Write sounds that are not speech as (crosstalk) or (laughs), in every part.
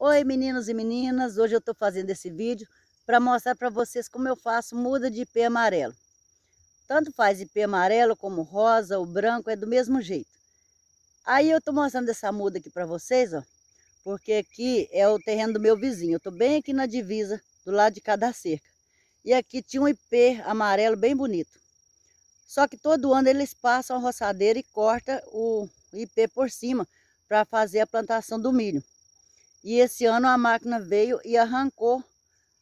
Oi meninos e meninas, hoje eu estou fazendo esse vídeo para mostrar para vocês como eu faço muda de ipê amarelo. Tanto faz ipê amarelo como rosa ou branco, é do mesmo jeito. Aí eu estou mostrando essa muda aqui para vocês, ó, porque aqui é o terreno do meu vizinho. Eu estou bem aqui na divisa, do lado de cada cerca. E aqui tinha um ipê amarelo bem bonito. Só que todo ano eles passam a roçadeira e corta o ipê por cima para fazer a plantação do milho. E esse ano a máquina veio e arrancou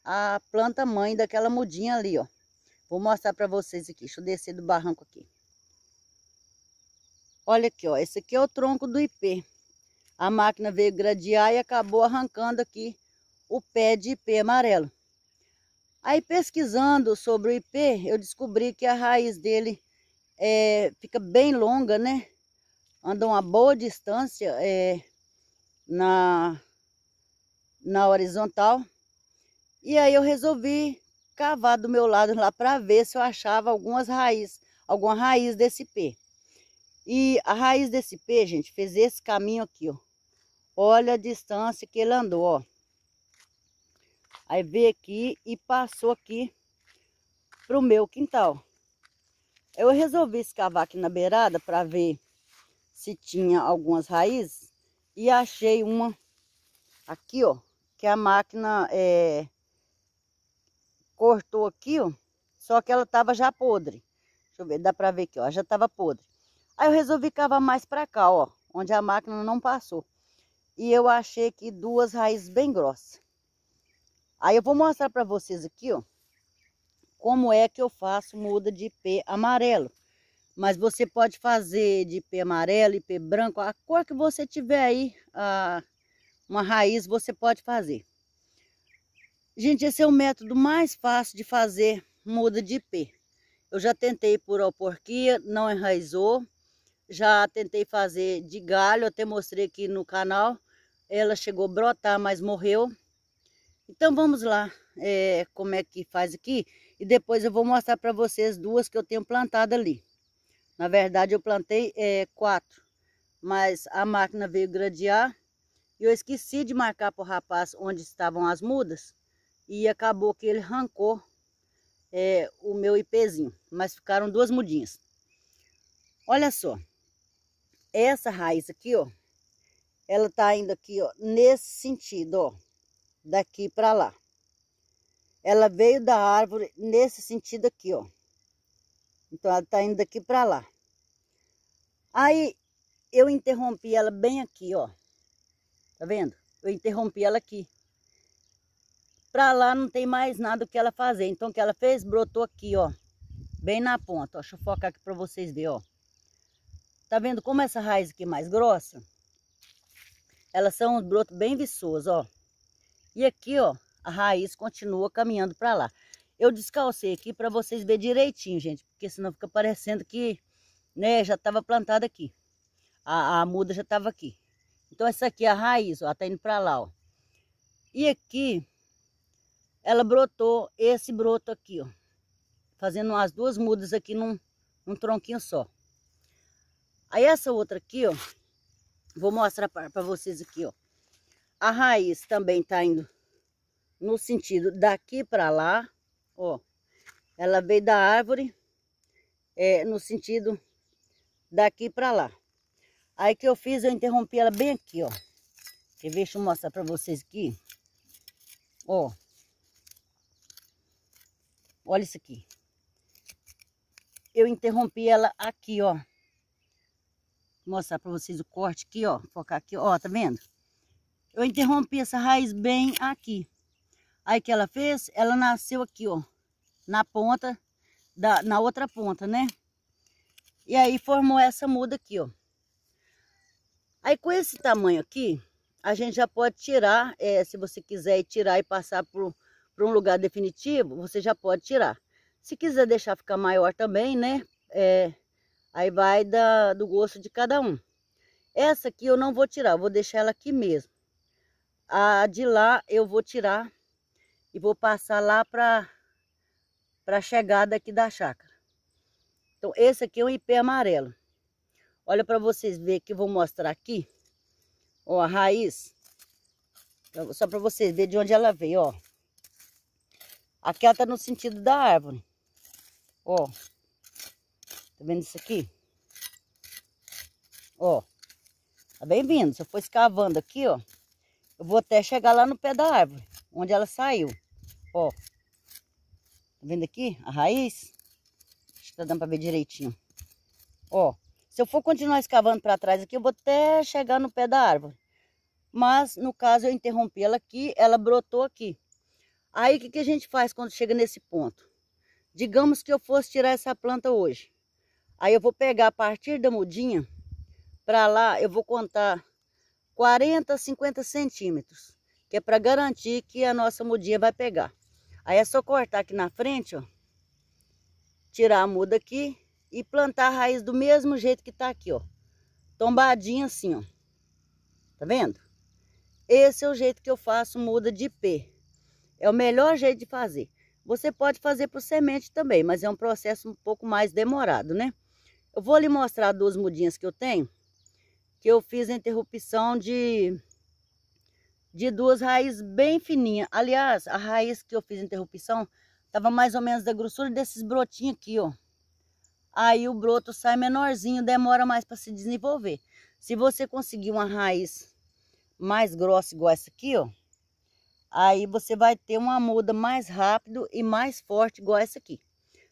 a planta mãe daquela mudinha ali, ó. Vou mostrar para vocês aqui. Deixa eu descer do barranco aqui. Olha aqui, ó. Esse aqui é o tronco do IP. A máquina veio gradear e acabou arrancando aqui o pé de IP amarelo. Aí pesquisando sobre o IP, eu descobri que a raiz dele é, fica bem longa, né? Anda uma boa distância é, na, na horizontal. E aí eu resolvi cavar do meu lado lá para ver se eu achava algumas raízes, alguma raiz desse pé. E a raiz desse pé, gente, fez esse caminho aqui, ó. Olha a distância que ele andou, ó. Aí veio aqui e passou aqui pro meu quintal. Eu resolvi escavar aqui na beirada para ver se tinha algumas raízes e achei uma aqui, ó que a máquina é, cortou aqui, ó, só que ela estava já podre. Deixa eu ver, dá para ver aqui, ó, já estava podre. Aí eu resolvi cavar mais para cá, ó, onde a máquina não passou. E eu achei aqui duas raízes bem grossas. Aí eu vou mostrar para vocês aqui, ó, como é que eu faço muda de IP amarelo. Mas você pode fazer de IP amarelo, IP branco, a cor que você tiver aí, a uma raiz você pode fazer. Gente, esse é o método mais fácil de fazer muda de IP. Eu já tentei por alporquia, não enraizou. Já tentei fazer de galho, até mostrei aqui no canal. Ela chegou a brotar, mas morreu. Então vamos lá, é, como é que faz aqui. E depois eu vou mostrar para vocês duas que eu tenho plantado ali. Na verdade eu plantei é, quatro, mas a máquina veio gradear e eu esqueci de marcar para o rapaz onde estavam as mudas. E acabou que ele arrancou é, o meu IPzinho. Mas ficaram duas mudinhas. Olha só. Essa raiz aqui, ó. Ela tá indo aqui, ó. Nesse sentido, ó. Daqui para lá. Ela veio da árvore nesse sentido aqui, ó. Então ela tá indo daqui para lá. Aí eu interrompi ela bem aqui, ó. Tá vendo? Eu interrompi ela aqui. Pra lá não tem mais nada que ela fazer. Então o que ela fez? Brotou aqui, ó. Bem na ponta, ó. Deixa eu focar aqui pra vocês verem, ó. Tá vendo como essa raiz aqui é mais grossa? Elas são um broto bem viçoso, ó. E aqui, ó, a raiz continua caminhando pra lá. Eu descalcei aqui para vocês verem direitinho, gente, porque senão fica parecendo que, né, já estava plantada aqui. A, a muda já estava aqui. Então essa aqui é a raiz, ó, tá indo para lá, ó. E aqui ela brotou esse broto aqui, ó. Fazendo as duas mudas aqui num, num tronquinho só. Aí essa outra aqui, ó, vou mostrar para vocês aqui, ó. A raiz também tá indo no sentido daqui para lá, ó. Ela veio da árvore é, no sentido daqui para lá. Aí que eu fiz, eu interrompi ela bem aqui, ó. Quer Deixa eu mostrar pra vocês aqui. Ó. Olha isso aqui. Eu interrompi ela aqui, ó. Vou mostrar pra vocês o corte aqui, ó. Focar aqui, ó. Tá vendo? Eu interrompi essa raiz bem aqui. Aí que ela fez? Ela nasceu aqui, ó. Na ponta, da, na outra ponta, né? E aí formou essa muda aqui, ó. Aí com esse tamanho aqui, a gente já pode tirar, é, se você quiser tirar e passar para um lugar definitivo, você já pode tirar. Se quiser deixar ficar maior também, né? É, aí vai da, do gosto de cada um. Essa aqui eu não vou tirar, vou deixar ela aqui mesmo. A de lá eu vou tirar e vou passar lá para a chegada aqui da chácara. Então esse aqui é um ipê amarelo. Olha para vocês verem que eu vou mostrar aqui. Ó, a raiz. Só para vocês verem de onde ela veio, ó. Aqui ela tá no sentido da árvore. Ó. Tá vendo isso aqui? Ó. Tá bem vindo. Se eu for escavando aqui, ó. Eu vou até chegar lá no pé da árvore. Onde ela saiu. Ó. Tá vendo aqui? A raiz. Acho que tá dando pra ver direitinho. Ó. Se eu for continuar escavando para trás aqui, eu vou até chegar no pé da árvore. Mas, no caso, eu interrompi ela aqui, ela brotou aqui. Aí, o que, que a gente faz quando chega nesse ponto? Digamos que eu fosse tirar essa planta hoje. Aí eu vou pegar a partir da mudinha, para lá eu vou contar 40, 50 centímetros, que é para garantir que a nossa mudinha vai pegar. Aí é só cortar aqui na frente, ó, tirar a muda aqui e plantar a raiz do mesmo jeito que tá aqui, ó. Tombadinha assim, ó. Tá vendo? Esse é o jeito que eu faço muda de pé. É o melhor jeito de fazer. Você pode fazer por semente também, mas é um processo um pouco mais demorado, né? Eu vou lhe mostrar duas mudinhas que eu tenho, que eu fiz a interrupção de, de duas raízes bem fininhas. Aliás, a raiz que eu fiz a interrupção estava mais ou menos da grossura desses brotinhos aqui, ó aí o broto sai menorzinho, demora mais para se desenvolver. Se você conseguir uma raiz mais grossa igual essa aqui, ó, aí você vai ter uma muda mais rápido e mais forte igual essa aqui.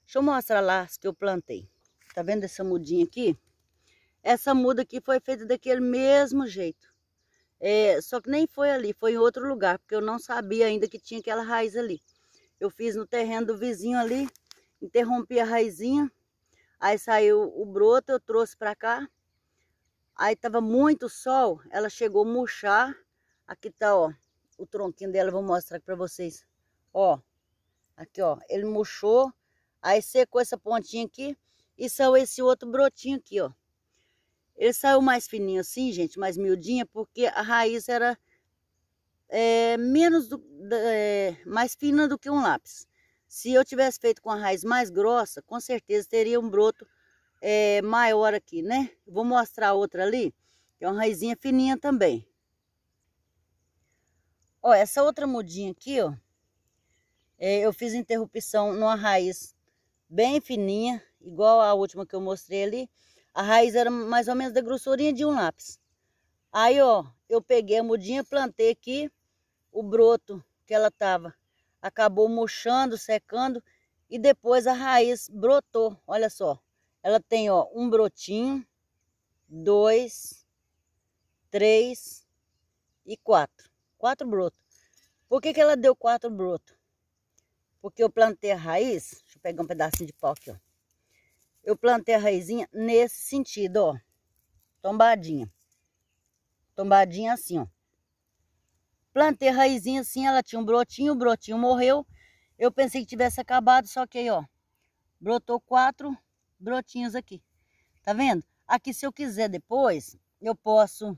Deixa eu mostrar lá as que eu plantei. Tá vendo essa mudinha aqui? Essa muda aqui foi feita daquele mesmo jeito. É, só que nem foi ali, foi em outro lugar, porque eu não sabia ainda que tinha aquela raiz ali. Eu fiz no terreno do vizinho ali, interrompi a raizinha, Aí saiu o broto, eu trouxe para cá. Aí tava muito sol, ela chegou a murchar. Aqui tá, ó, o tronquinho dela, vou mostrar aqui para vocês. Ó, aqui, ó, ele murchou. Aí secou essa pontinha aqui e saiu esse outro brotinho aqui, ó. Ele saiu mais fininho assim, gente, mais miudinha, porque a raiz era é, menos do, é, mais fina do que um lápis. Se eu tivesse feito com a raiz mais grossa, com certeza teria um broto é, maior aqui, né? Vou mostrar outra ali, que é uma raizinha fininha também. Ó, essa outra mudinha aqui, ó, é, eu fiz interrupção numa raiz bem fininha, igual a última que eu mostrei ali. A raiz era mais ou menos da grossurinha de um lápis. Aí, ó, eu peguei a mudinha, plantei aqui o broto que ela tava acabou murchando, secando e depois a raiz brotou. Olha só, ela tem ó, um brotinho, dois, três e quatro. Quatro brotos. Por que, que ela deu quatro brotos? Porque eu plantei a raiz, deixa eu pegar um pedacinho de pau aqui, ó. Eu plantei a raizinha nesse sentido, ó. Tombadinha. Tombadinha assim, ó. Plantei raizinha assim, ela tinha um brotinho, o brotinho morreu. Eu pensei que tivesse acabado, só que aí, ó, brotou quatro brotinhos aqui. Tá vendo? Aqui, se eu quiser depois, eu posso,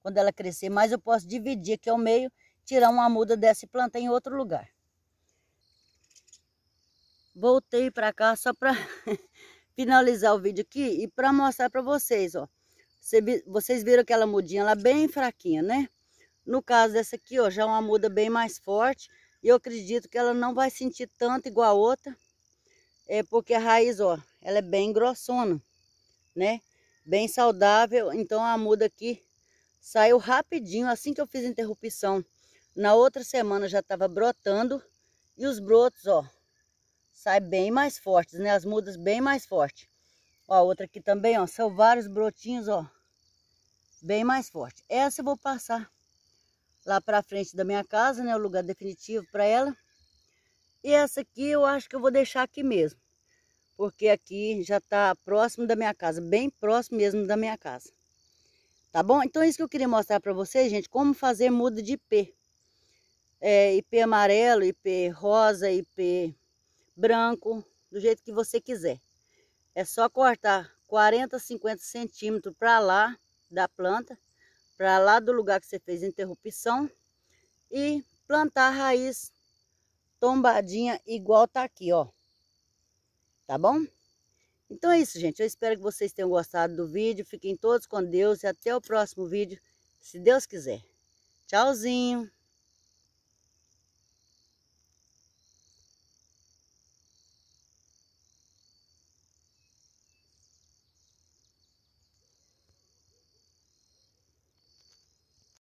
quando ela crescer mais, eu posso dividir aqui ao meio, tirar uma muda dessa e plantar em outro lugar. Voltei pra cá só pra (laughs) finalizar o vídeo aqui e pra mostrar pra vocês, ó. Vocês viram aquela mudinha lá bem fraquinha, né? No caso dessa aqui, ó, já é uma muda bem mais forte. E eu acredito que ela não vai sentir tanto igual a outra. É porque a raiz, ó, ela é bem grossona, né? Bem saudável. Então a muda aqui saiu rapidinho, assim que eu fiz a interrupção. Na outra semana já estava brotando. E os brotos, ó, sai bem mais fortes, né? As mudas bem mais fortes. Ó, a outra aqui também, ó, são vários brotinhos, ó, bem mais forte. Essa eu vou passar lá para frente da minha casa, né? O lugar definitivo para ela. E essa aqui eu acho que eu vou deixar aqui mesmo. Porque aqui já está próximo da minha casa, bem próximo mesmo da minha casa. Tá bom? Então é isso que eu queria mostrar para vocês, gente, como fazer muda de IP. É, IP amarelo, IP rosa, IP branco, do jeito que você quiser. É só cortar 40, 50 centímetros para lá da planta para lá do lugar que você fez interrupção e plantar a raiz tombadinha igual tá aqui, ó. Tá bom? Então é isso, gente. Eu espero que vocês tenham gostado do vídeo. Fiquem todos com Deus e até o próximo vídeo, se Deus quiser. Tchauzinho!